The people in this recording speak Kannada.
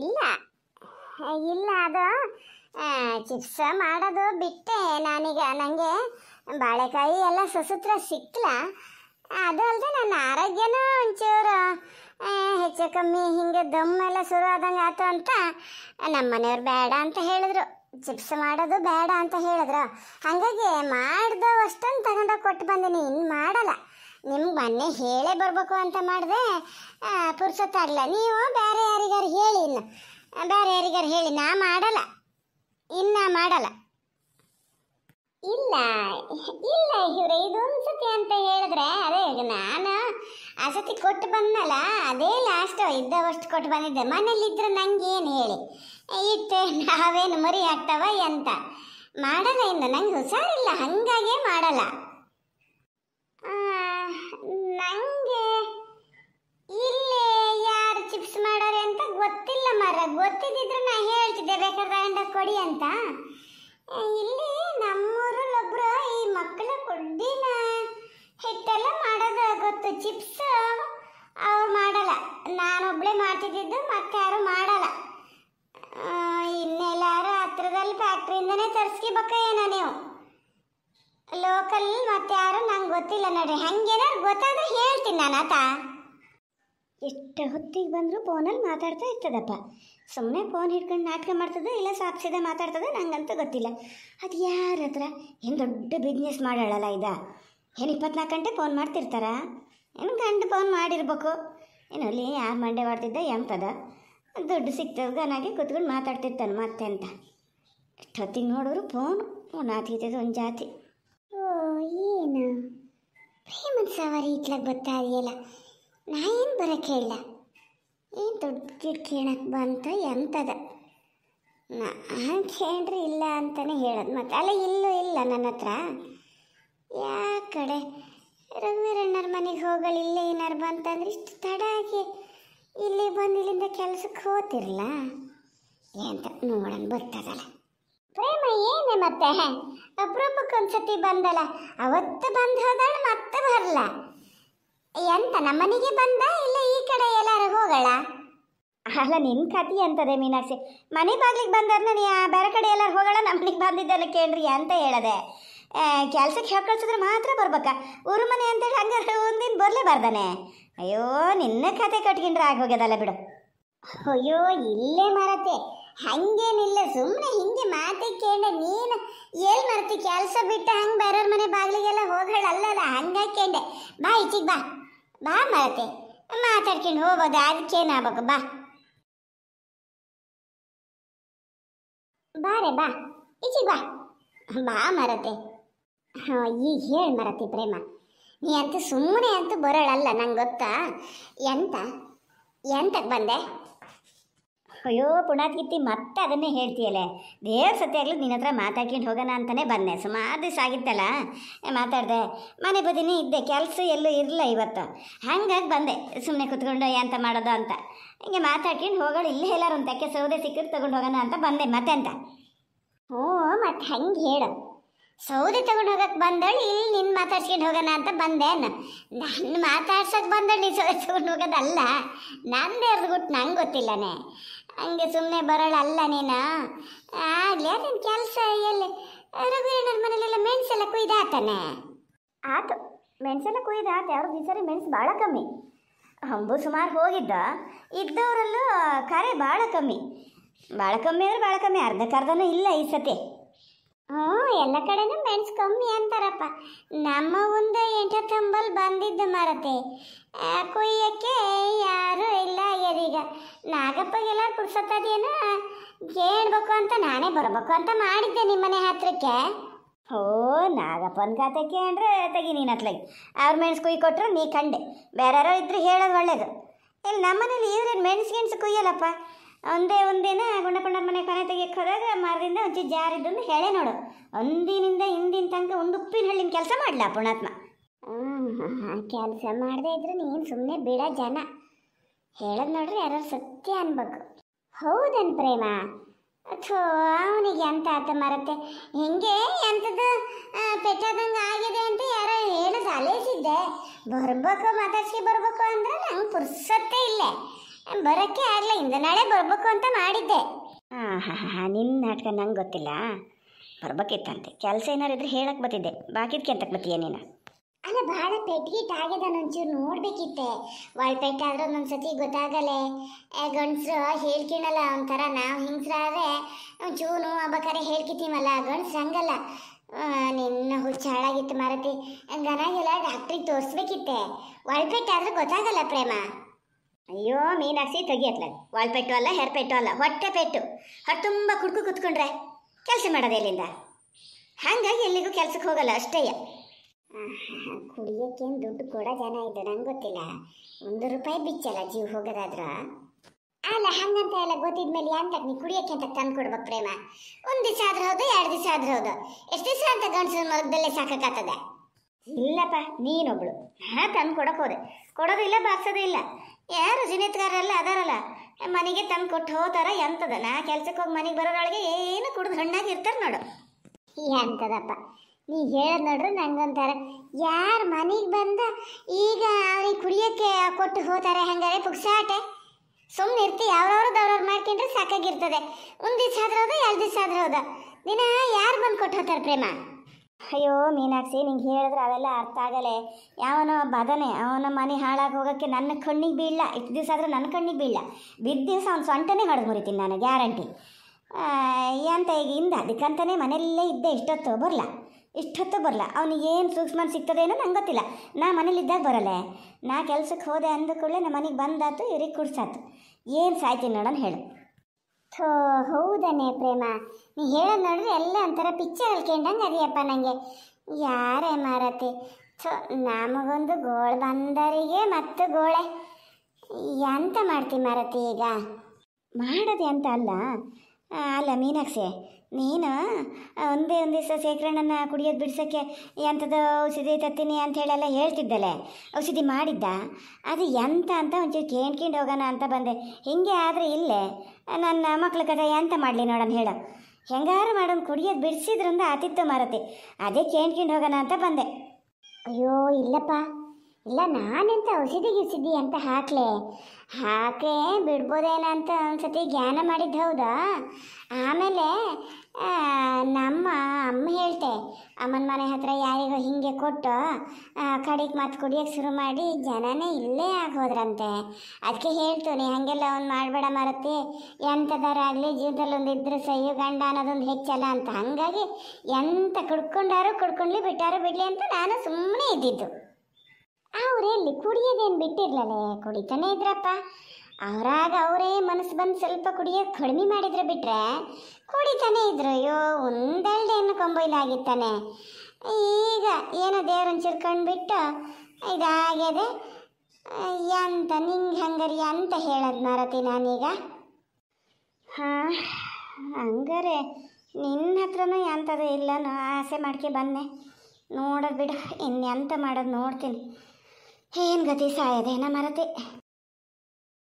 ಇಲ್ಲ ಇಲ್ಲ ಅದು ಚಿಪ್ಸ ಮಾಡೋದು ಬಿಟ್ಟೆ ನಾನೀಗ ನನಗೆ ಬಾಳೆಕಾಯಿ ಎಲ್ಲ ಸುಸೂತ್ರ ಸಿಕ್ಕಲ ಅದು ಅಲ್ಲದೆ ನನ್ನ ಆರೋಗ್ಯನೂ ಒಂಚೂರು ಹೆಚ್ಚು ಕಮ್ಮಿ ಹಿಂಗೆ ದಮ್ಮೆಲ್ಲ ಶುರು ಆದಂಗೆ ಆಯ್ತು ಅಂತ ನಮ್ಮ ಮನೆಯವ್ರು ಬೇಡ ಅಂತ ಹೇಳಿದ್ರು ಚಿಪ್ಸ್ ಮಾಡೋದು ಬೇಡ ಅಂತ ಹೇಳಿದ್ರು ಹಾಗಾಗಿ ಅಷ್ಟೊಂದು ತಗೊಂಡೋಗಿ ಕೊಟ್ಟು ಬಂದೀನಿ ಇನ್ನು ಮಾಡಲ್ಲ ನಿಮ್ಗೆ ಮೊನ್ನೆ ಹೇಳೇ ಬರಬೇಕು ಅಂತ ಮಾಡಿದೆ ಪುರ್ಸೊತ್ತಾಗಲ್ಲ ನೀವು ಬೇರೆ ಯಾರಿಗಾರು ಹೇಳಿ ಇಲ್ಲ ಬೇರೆ ಯಾರಿಗಾರು ಹೇಳಿ ನಾ ಮಾಡಲ್ಲ ಇನ್ನ ಮಾಡಲ್ಲ ಇಲ್ಲ ಇಲ್ಲ ಇವರೇ ಇದೊಂದು ಸತಿ ಅಂತ ಹೇಳಿದ್ರೆ ಅದೇ ನಾನು ಆ ಸತಿ ಕೊಟ್ಟು ಬಂದಲ್ಲ ಅದೇ ಲಾಸ್ಟ್ ಇದ್ದವಷ್ಟು ಕೊಟ್ಟು ಬಂದಿದ್ದೆ ಮನೇಲಿದ್ರೆ ನಂಗೆ ಏನು ಹೇಳಿ ಇತ್ತೇ ನಾವೇನು ಮರಿ ಆಗ್ತಾವ ಅಂತ ಮಾಡಲ್ಲ ಇನ್ನು ನಂಗೆ ಹುಷಾರಿಲ್ಲ ಹಾಗಾಗೆ ಮಾಡಲ್ಲ ನಂಗೆ ಇಲ್ಲೇ ಯಾರು ಚಿಪ್ಸ್ ಮಾಡೋರೆ ಅಂತ ಗೊತ್ತಿಲ್ಲ ಮರ ಗೊತ್ತಿದ್ದಿದ್ರೆ ನಾ ಹೇಳ್ತಿದ್ದೆ ಬೇಕಾದ್ರೆ ಅಂಡ ಕೊಡಿ ಅಂತ ಇಲ್ಲಿ ಒಬ್ರು ಈ ಮಕ್ಕಳು ಕೊಡ್ದಿನ ಹಿಟ್ಟೆಲ್ಲ ಮಾಡೋದು ಗೊತ್ತು ಚಿಪ್ಸ್ ಅವ್ರು ಮಾಡಲ್ಲ ನಾನೊಬ್ಳೆ ಮಾಡ್ತಿದ್ದಿದ್ದು ಮತ್ತೆ ಯಾರು ಮಾಡಲ್ಲ ಇನ್ನೆಲ್ಲಾರು ಹತ್ರದಲ್ಲಿ ಫ್ಯಾಕ್ಟ್ರಿಯಿಂದನೇ ತರಿಸ್ಕೋಬೇಕ ಏನೋ ನೀವು ಲೋಕಲ್ ಮತ್ತೆ ಯಾರು ನಂಗೆ ಗೊತ್ತಿಲ್ಲ ನೋಡ್ರಿ ಹಂಗೇನಾರು ಗೊತ್ತಾದ್ರೆ ಹೇಳ್ತೀನಿ ನಾನು ಆತ ಎಷ್ಟು ಹೊತ್ತಿಗೆ ಬಂದರೂ ಫೋನಲ್ಲಿ ಮಾತಾಡ್ತಾ ಇರ್ತದಪ್ಪ ಸುಮ್ಮನೆ ಫೋನ್ ಹಿಡ್ಕೊಂಡು ನಾಟಕ ಮಾಡ್ತದೆ ಇಲ್ಲ ಸಾಪ್ಸಿದೆ ಮಾತಾಡ್ತದೆ ನಂಗಂತೂ ಗೊತ್ತಿಲ್ಲ ಅದು ಯಾರ ಹತ್ರ ಏನು ದೊಡ್ಡ ಬಿಸ್ನೆಸ್ ಮಾಡೋಳಲ್ಲ ಇದ ಏನು ಇಪ್ಪತ್ನಾಲ್ಕು ಗಂಟೆ ಫೋನ್ ಮಾಡ್ತಿರ್ತಾರ ಏನು ಗಂಡು ಫೋನ್ ಮಾಡಿರ್ಬೇಕು ಏನು ಅಲ್ಲಿ ಯಾರು ಮಂಡೆ ಮಾಡ್ತಿದ್ದೆ ಎಂತದ ದುಡ್ಡು ಗನಾಗಿ ಕೂತ್ಕೊಂಡು ಮಾತಾಡ್ತಿರ್ತಾನೆ ಮತ್ತೆ ಅಂತ ಎಷ್ಟೊತ್ತಿಗೆ ನೋಡಿದ್ರು ಫೋನ್ ಫೋನ್ ಆತಿರ್ತದೆ ಒಂದು ಜಾತಿ ಏನು ಪ್ರೇಮದ ಸವಾರಿ ಇಟ್ಲಾಗ ಬರ್ತಾ ಇದೆಯಲ್ಲ ನಾ ಏನು ಬರೋಕ್ಕೆ ಇಲ್ಲ ಏನು ದೊಡ್ಡ ಗಿಡ ಕೇಳಕ್ಕೆ ಬಂತು ಎಂಥದ ನಾನು ಕೇಳ್ರಿ ಇಲ್ಲ ಅಂತಲೇ ಹೇಳೋದು ಮತ್ತೆ ಅಲ್ಲ ಇಲ್ಲೂ ಇಲ್ಲ ನನ್ನ ಹತ್ರ ಯಾ ಕಡೆ ಮನೆಗೆ ಹೋಗಲ್ಲ ಇಲ್ಲೇ ಏನಾರು ಬಂತಂದ್ರೆ ಇಷ್ಟು ತಡ ಆಗಿ ಇಲ್ಲಿ ಬಂದು ಇಲ್ಲಿಂದ ಕೆಲಸಕ್ಕೆ ಹೋತಿರಲ್ಲ ಎಂತ ನೋಡೋಣ ಬರ್ತದಲ್ಲ ಪ್ರೇಮ ಏನೇ ಮತ್ತೆ ಅಪರೂಪಕ್ಕೊಂದ್ಸತಿ ಬಂದಲ್ಲ ಅವತ್ತು ಬಂದು ಹೋದಳು ಮತ್ತೆ ಬರಲ್ಲ ಎಂತ ನಮ್ಮನೆಗೆ ಬಂದ ಇಲ್ಲ ಈ ಕಡೆ ಎಲ್ಲಾರು ಹೋಗಳ ಅಲ್ಲ ನಿನ್ನ ಕತಿ ಅಂತದೆ ಮೀನಾಕ್ಷಿ ಮನೆ ಬಾಗ್ಲಿಕ್ಕೆ ಬಂದವ್ರನ್ನ ನೀ ಬೇರೆ ಕಡೆ ಎಲ್ಲರೂ ಹೋಗೋಣ ನಮ್ಮನಿಗೆ ಬಂದಿದ್ದಲ್ಲ ಕೇಳ್ರಿ ಅಂತ ಹೇಳಿದೆ ಕೆಲ್ಸಕ್ಕೆ ಹೇಳಿ ಕಳ್ಸಿದ್ರೆ ಮಾತ್ರ ಬರ್ಬೇಕಾ ಊರು ಮನೆ ಅಂತೇಳಿ ಹಂಗಾದ್ರೆ ಒಂದಿನ ಬಾರ್ದಾನೆ ಅಯ್ಯೋ ನಿನ್ನ ಕತೆ ಕಟ್ಕೊಂಡ್ರೆ ಆಗೋಗ್ಯದಲ್ಲ ಬಿಡು ಅಯ್ಯೋ ಇಲ್ಲೇ ಮಾರತ್ತೆ ಹಂಗೇನಿಲ್ಲ ಸುಮ್ಮನೆ ಹಿಂಗೆ ಮಾತೆ ಕೇಂದ ನೀನು ಎಲ್ಲಿ ಮಾಡ್ತಿ ಕೆಲಸ ಬಿಟ್ಟು ಹಂಗೆ ಬೇರೆಯವ್ರ ಮನೆ ಬಾಗಿಲಿಗೆಲ್ಲ ಹೋಗಳಲ್ಲ ಹಂಗೆ ಕೇಂದೆ ಬಾ ಈಚಿಗೆ ಬಾ ಬಾ ಮರತೆ ಮಾತಾಡ್ಕೊಂಡು ಹೋಗ್ಬೋದು ಅದಕ್ಕೇನಾಗಬೇಕು ಬಾ ಬಾರೆ ಬಾ ಈಚಿಗೆ ಬಾ ಬಾ ಮರತೆ ಹಾಂ ಈಗ ಹೇಳಿ ಮರತಿ ಪ್ರೇಮ ನೀ ಅಂತೂ ಸುಮ್ಮನೆ ಅಂತೂ ಬರೋಳಲ್ಲ ನಂಗೆ ಗೊತ್ತಾ ಎಂತ ಎಂತಕ್ಕೆ ಬಂದೆ ಅಯ್ಯೋ ಪುಣಾತ್ಗಿತ್ತಿ ಮತ್ತೆ ಅದನ್ನೇ ಹೇಳ್ತೀಯಲ್ಲ ದೇವ್ರ ಸತ್ಯಾಗ್ಲೂ ನಿನ್ನ ಹತ್ರ ಮಾತಾಡ್ಕೊಂಡು ಹೋಗೋಣ ಅಂತಲೇ ಬಂದೆ ಸುಮಾರು ದಿವಸ ಆಗಿತ್ತಲ್ಲ ಮಾತಾಡಿದೆ ಮನೆ ಬದಿನೇ ಇದ್ದೆ ಕೆಲಸ ಎಲ್ಲೂ ಇರಲ್ಲ ಇವತ್ತು ಹಂಗಾಗಿ ಬಂದೆ ಸುಮ್ಮನೆ ಕುತ್ಕೊಂಡು ಅಂತ ಮಾಡೋದು ಅಂತ ಹಿಂಗೆ ಮಾತಾಡ್ಕೊಂಡು ಹೋಗೋಳು ಇಲ್ಲೇ ಹೇಳಾರು ಒಂದು ಸೌದೆ ಸಿಕ್ಕಿದ್ರೆ ತೊಗೊಂಡು ಹೋಗೋಣ ಅಂತ ಬಂದೆ ಮತ್ತೆ ಅಂತ ಓ ಮತ್ತೆ ಹಂಗೆ ಹೇಳು ಸೌದೆ ತಗೊಂಡು ಹೋಗಕ್ಕೆ ಬಂದಳು ಇಲ್ಲಿ ನಿನ್ನ ಮಾತಾಡ್ಸ್ಕೊಂಡು ಹೋಗೋಣ ಅಂತ ಬಂದೆ ನನ್ನ ಮಾತಾಡ್ಸೋಕೆ ಬಂದಳು ನೀ ಸೌದೆ ತಗೊಂಡು ಹೋಗೋದಲ್ಲ ನಂದೇ ಅರ್ದು ಗುಟ್ಟು ನಂಗೆ ಗೊತ್ತಿಲ್ಲನೇ ಹಂಗೆ ಸುಮ್ಮನೆ ಬರೋಣ ಅಲ್ಲ ನೀನು ಆಗಲಿ ಕೆಲಸ ಎಲ್ಲಿ ರಘುವೀರಣ್ಣನ ಮನೇಲೆಲ್ಲ ಮೆಣಸೆಲ್ಲ ಕುಯ್ದಾತಾನೆ ಆತು ಮೆಣಸೆಲ್ಲ ಕುಯ್ದಾತ ಯಾರು ಅವ್ರ ಸರಿ ಮೆಣಸು ಭಾಳ ಕಮ್ಮಿ ಹಂಬು ಸುಮಾರು ಹೋಗಿದ್ದ ಇದ್ದವರಲ್ಲೂ ಕರೆ ಭಾಳ ಕಮ್ಮಿ ಭಾಳ ಕಮ್ಮಿ ಅಂದ್ರೆ ಭಾಳ ಕಮ್ಮಿ ಅರ್ಧಕ್ಕೆ ಅರ್ಧನೂ ಇಲ್ಲ ಈ ಸತಿ ಹ್ಞೂ ಎಲ್ಲ ಕಡೆನೂ ಮೆಣಸು ಕಮ್ಮಿ ಅಂತಾರಪ್ಪ ನಮ್ಮ ಒಂದು ಎಂಟು ತಂಬಲ್ ಬಂದಿದ್ದು ಮರತೆ ಕುಯ್ಯಕ್ಕೆ ಯಾರು ಇಲ್ಲ ಎದೀಗ ನಾಗಪ್ಪಗೆಲ್ಲ ಪುಡ್ಸತ್ತದೇನ ಕೇಳಬೇಕು ಅಂತ ನಾನೇ ಬರಬೇಕು ಅಂತ ಮಾಡಿದ್ದೆ ನಿಮ್ಮನೆ ಹತ್ರಕ್ಕೆ ಓ ನಾಗಪ್ಪನ ಖಾತೆ ಕೇಳ್ರೆ ತೆಗಿ ನೀನು ಅವ್ರ ಮೆಣಸು ಕುಯ್ ಕೊಟ್ಟರು ನೀ ಕಂಡೆ ಯಾರೋ ಇದ್ರೆ ಹೇಳೋದು ಒಳ್ಳೇದು ಇಲ್ಲಿ ನಮ್ಮನೇಲಿ ಇವ್ರೇನು ಮೆಣಸು ಗೆಣಸು ಕುಯ್ಯಲ್ಲಪ್ಪ ಒಂದೇ ಒಂದಿನ ಗುಂಡಕೊಂಡರ ಮನೆ ಕೊನೆ ತೆಗಿಯಕ್ಕೆ ಹೋದಾಗ ಮರದಿಂದ ಒಂಚಿ ಜಾರಿದ್ದನ್ನು ಹೇಳೇ ನೋಡು ಒಂದಿನಿಂದ ಹಿಂದಿನ ತನಕ ಒಂದು ಉಪ್ಪಿನ ಹಳ್ಳಿನ ಕೆಲಸ ಮಾಡಲ ಪುಣಾತ್ಮ ಕೆಲಸ ಮಾಡದೇ ಇದ್ರೆ ನೀನು ಸುಮ್ಮನೆ ಬಿಡ ಜನ ಹೇಳೋದು ನೋಡ್ರಿ ಯಾರು ಸತ್ಯ ಅನ್ಬೇಕು ಹೌದನ್ ಪ್ರೇಮ ಅಥೋ ಅವನಿಗೆ ಎಂತ ಆತ ಮರತ್ತೆ ಹೆಂಗೆ ಎಂಥದ್ದು ಪೆಟ್ಟದಂಗೆ ಆಗಿದೆ ಅಂತ ಯಾರೋ ಹೇಳೋದು ಅಲೇಸಿದ್ದೆ ಬರ್ಬೇಕು ಮಾತಾಡ್ಸಿ ಬರ್ಬೇಕು ಅಂದ್ರೆ ನಂಗೆ ಪುರ್ಸತ್ತೇ ಇಲ್ಲೇ ಬರೋಕ್ಕೆ ಆಗಲ್ಲ ಇಂದ ನಾಳೆ ಬರಬೇಕು ಅಂತ ಮಾಡಿದ್ದೆ ಹಾಂ ನಿನ್ನ ನಾಟಕ ನಂಗೆ ಗೊತ್ತಿಲ್ಲ ಬರ್ಬೇಕಿತ್ತಂತೆ ಕೆಲಸ ಏನಾರು ಇದ್ರೆ ಹೇಳಕ್ಕೆ ಬತ್ತಿದ್ದೆ ಬಾಕಿದ್ಕೆ ಅಂತಕ್ಕೆ ಬತ್ತೀಯ ನೀನು ಅಲ್ಲ ಭಾಳ ಪೆಟ್ಗಿಟ್ ಆಗ್ಯದ ಒಂಚೂರು ನೋಡ್ಬೇಕಿತ್ತೆ ಒಳಪೆಟ್ಟು ಆದ್ರೆ ಸತಿ ಗೊತ್ತಾಗಲ್ಲ ಗಂಡಸ್ರು ಹೇಳ್ಕಿಣಲ್ಲ ಒಂಥರ ನಾವು ಹಿಂಗ್ಸ್ರಾದ್ರೆ ಒಂಚೂರು ಅಬಕಾರೆ ಹೇಳ್ಕಿತ್ತೀವಲ್ಲ ಗಂಡ್ಸ್ರು ಹಂಗಲ್ಲ ನಿನ್ನ ಹುಚ್ಚು ಹಾಳಾಗಿತ್ತು ಮಾರತಿ ಹಂಗನಾಗೆಲ್ಲ ಡಾಕ್ಟ್ರಿಗೆ ತೋರಿಸ್ಬೇಕಿತ್ತೆ ವಾಲ್ಪೇಟ್ ಆದ್ರೆ ಗೊತ್ತಾಗಲ್ಲ ಪ್ರೇಮ ಅಯ್ಯೋ ಮೀನಾಕ್ಷಿ ತೆಗಿಯತ್ಲ ವಾಲ್ ಪೆಟ್ಟು ಅಲ್ಲ ಹೆರ್ಪೆಟ್ಟು ಪೆಟ್ಟು ಅಲ್ಲ ಹೊಟ್ಟೆ ಪೆಟ್ಟು ಹೊಟ್ಟೆ ತುಂಬ ಕುಡ್ಕು ಕುತ್ಕೊಂಡ್ರೆ ಕೆಲಸ ಮಾಡೋದೇ ಎಲ್ಲಿಂದ ಹಂಗಾಗಿ ಎಲ್ಲಿಗೂ ಕೆಲ್ಸಕ್ಕೆ ಹೋಗಲ್ಲ ಅಷ್ಟೇ ಕುಡಿಯೋಕೇನು ದುಡ್ಡು ಕೂಡ ಜನ ಇದು ನಂಗೆ ಗೊತ್ತಿಲ್ಲ ಒಂದು ರೂಪಾಯಿ ಬಿಚ್ಚಲ್ಲ ಜೀವ ಹೋಗೋದಾದ್ರ ಅಲ್ಲ ಹಂಗಂತ ಎಲ್ಲ ಗೊತ್ತಿದ್ಮೇಲೆ ಅಂತ ನೀ ಕುಡಿಯೋಕೆ ಅಂತ ತಂದು ಕೊಡ್ಬೇಕು ಪ್ರೇಮ ಒಂದು ದಿವಸ ಆದ್ರೆ ಹೌದು ಎರಡು ದಿವಸ ಆದ್ರೆ ಹೌದು ಎಷ್ಟು ದಿವಸ ಅಂತ ಗಂಡಸರ ಮಲಗದಲ್ಲೇ ಸಾಕಾಗ್ತದೆ ಇಲ್ಲಪ್ಪ ನೀನೊಬ್ಳು ಹಾ ತಂದು ಕೊಡಕ್ಕೆ ಹೋದೆ ಕೊಡೋದಿಲ್ಲ ಬಾರ್ಸೋದು ಇಲ್ಲ ಯಾರು ಜಿನೇತ್ಗಾರಲ್ಲ ಅದಾರಲ್ಲ ಮನೆಗೆ ತಂದು ಕೊಟ್ಟು ಹೋತಾರ ಎಂತದ ನಾ ಕೆಲ್ಸಕ್ಕೆ ಹೋಗಿ ಮನೆಗೆ ಬರೋರೊಳಗೆ ಏನು ಕುಡಿದು ಹಣ್ಣಾಗಿ ಇರ್ತಾರೆ ನೋಡು ಎಂತದಪ್ಪ ನೀ ಹೇಳ ನೋಡ್ರಿ ನಂಗೊಂಥರ ಯಾರು ಮನೆಗೆ ಬಂದ ಈಗ ಅವ್ರಿಗೆ ಕುಡಿಯೋಕ್ಕೆ ಕೊಟ್ಟು ಹೋತಾರೆ ಹಂಗಾರೆ ಪುಕ್ಸಾಟೆ ಸುಮ್ಮನೆ ಇರ್ತಿ ಯಾವ್ರವ್ರದ್ದು ಅವ್ರವ್ರು ಮಾಡ್ಕೊಂಡ್ರೆ ಸಾಕಾಗಿರ್ತದೆ ಒಂದು ದಿವಸ ಆದ್ರೆ ಹೋದ ಎರಡು ದಿವಸ ಆದ್ರೆ ಹೋದ ದಿನ ಯಾರು ಬಂದು ಕೊಟ್ಟು ಹೋಗ್ತಾರೆ ಪ್ರೇಮ ಅಯ್ಯೋ ಮೀನಾಕ್ಷಿ ನಿಂಗೆ ಹೇಳಿದ್ರೆ ಅವೆಲ್ಲ ಅರ್ಥ ಆಗಲ್ಲೇ ಯಾವನೋ ಬದನೆ ಅವನ ಮನೆ ಹಾಳಾಗಿ ಹೋಗೋಕ್ಕೆ ನನ್ನ ಕಣ್ಣಿಗೆ ಬೀಳ ಇಷ್ಟು ದಿವಸ ಆದರೂ ನನ್ನ ಕಣ್ಣಿಗೆ ಬೀಳ ಬಿದ್ದ ದಿವಸ ಅವ್ನು ಸೊಂಟನೇ ಹೊಡೆದು ಮುರಿತೀನಿ ನಾನು ಗ್ಯಾರಂಟಿ ಅಂತ ಈಗ ಇಂದ ಅದಕ್ಕಂತಲೇ ಮನೆಯಲ್ಲೇ ಇದ್ದೆ ಇಷ್ಟೊತ್ತು ಬರಲ ಇಷ್ಟೊತ್ತು ಬರಲ್ಲ ಅವನಿಗೆ ಏನು ಸೂಕ್ಷ್ಮ ಸಿಗ್ತದೇನೋ ನಂಗೆ ಗೊತ್ತಿಲ್ಲ ನಾ ಮನೇಲಿದ್ದಾಗ ಬರಲ್ಲೇ ನಾ ಕೆಲಸಕ್ಕೆ ಹೋದೆ ಅಂದ ಕೂಡಲೇ ನಮ್ಮ ಮನೆಗೆ ಬಂದಾತು ಇವ್ರಿಗೆ ಕುಡ್ಸಾತು ಏನು ಸಾಯ್ತೀನಿ ನೋಡೋಣ ಹೇಳು ಥೋ ಹೌದನೆ ಪ್ರೇಮ ನೀ ಹೇಳೋದು ನೋಡಿದ್ರೆ ಎಲ್ಲ ಒಂಥರ ಪಿಚ್ಚರ್ ಅಲ್ಕೊಂಡಂಗೆ ಅದಿಯಪ್ಪ ನನಗೆ ಯಾರೇ ಮಾರತಿ ಥೋ ನಮಗೊಂದು ಗೋಳು ಬಂದರಿಗೆ ಮತ್ತು ಗೋಳೆ ಎಂತ ಮಾಡ್ತಿ ಮಾರತಿ ಈಗ ಮಾಡೋದು ಅಂತ ಅಲ್ಲ ಅಲ್ಲ ಮೀನಾಕ್ಷಿ ನೀನು ಒಂದೇ ಒಂದು ದಿವಸ ಶೇಖರಣನ ಕುಡಿಯೋದು ಬಿಡಿಸೋಕ್ಕೆ ಎಂಥದ್ದು ಔಷಧಿ ತತ್ತೀನಿ ಅಂತ ಹೇಳ್ತಿದ್ದಲೆ ಔಷಧಿ ಮಾಡಿದ್ದ ಅದು ಎಂತ ಅಂತ ಒಂಚೂರು ಕೇಣ್ಕೊಂಡು ಹೋಗೋಣ ಅಂತ ಬಂದೆ ಹಿಂಗೆ ಆದರೆ ಇಲ್ಲೇ ನನ್ನ ಮಕ್ಳ ಕಥೆ ಎಂತ ಮಾಡಲಿ ನೋಡೋಣ ಹೇಳು ಹೆಂಗಾರು ಮಾಡೋನು ಕುಡಿಯೋದು ಬಿಡಿಸಿದ್ರಿಂದ ಆತಿತ್ತು ಮಾರತಿ ಅದೇ ಕೇಣ್ಕೊಂಡು ಹೋಗೋಣ ಅಂತ ಬಂದೆ ಅಯ್ಯೋ ಇಲ್ಲಪ್ಪ ಇಲ್ಲ ನಾನೆಂತ ಔಷಧಿ ಗಿಸಿದ್ದಿ ಅಂತ ಹಾಕ್ಲೆ ಹಾಕೆ ಬಿಡ್ಬೋದೇನಂತ ಒಂದ್ಸತಿ ಜ್ಞಾನ ಮಾಡಿದ್ದು ಹೌದಾ ಆಮೇಲೆ ನಮ್ಮ ಅಮ್ಮ ಹೇಳ್ತೆ ಅಮ್ಮನ ಮನೆ ಹತ್ರ ಯಾರಿಗೋ ಹಿಂಗೆ ಕೊಟ್ಟು ಕಡೆಗೆ ಮತ್ತೆ ಕುಡಿಯೋಕೆ ಶುರು ಮಾಡಿ ಜನನೇ ಇಲ್ಲೇ ಆಗೋದ್ರಂತೆ ಅದಕ್ಕೆ ಹೇಳ್ತೀನಿ ಹಾಗೆಲ್ಲ ಒಂದು ಮಾಡಬೇಡ ಮರತಿ ಎಂಥದಾರಾಗಲಿ ಜೀವನದಲ್ಲಿ ಒಂದು ಇದ್ರೆ ಸಹ್ಯು ಗಂಡ ಅನ್ನೋದೊಂದು ಹೆಚ್ಚಲ್ಲ ಅಂತ ಹಾಗಾಗಿ ಎಂಥ ಕುಡ್ಕೊಂಡಾರು ಕುಡ್ಕೊಂಡ್ಲಿ ಬಿಟ್ಟಾರು ಬಿಡಲಿ ಅಂತ ನಾನು ಸುಮ್ಮನೆ ಇದ್ದಿದ್ದು ಅವರಲ್ಲಿ ಕುಡಿಯೋದೇನು ಬಿಟ್ಟಿರ್ಲಲ್ಲ ಕುಡಿತಾನೆ ಇದ್ರಪ್ಪ ಅವರಾಗ ಅವರೇ ಮನಸ್ಸು ಬಂದು ಸ್ವಲ್ಪ ಕುಡಿಯೋದು ಕಡಿಮೆ ಮಾಡಿದ್ರೆ ಬಿಟ್ಟರೆ ಕುಡಿತಾನೆ ಇದ್ರು ಅಯ್ಯೋ ಒಂದೆರಡು ಹೆಣ್ಣು ಈಗ ಏನೋ ದೇವ್ರನ್ನ ಬಿಟ್ಟು ಇದಾಗಿದೆ ಎಂತ ನಿಂಗೆ ಹಂಗರಿ ಅಂತ ಹೇಳೋದು ಮಾರತಿ ನಾನೀಗ ಹಾಂ ಹಂಗಾರೆ ನಿನ್ನ ಹತ್ರನೂ ಎಂಥದ್ದು ನಾ ಆಸೆ ಮಾಡ್ಕೆ ಬಂದೆ ನೋಡೋದು ಬಿಡು ಇನ್ನು ಮಾಡೋದು ನೋಡ್ತೀನಿ ಏನು ಗತಿ ಸಾಯದೇನ ಮರತೆ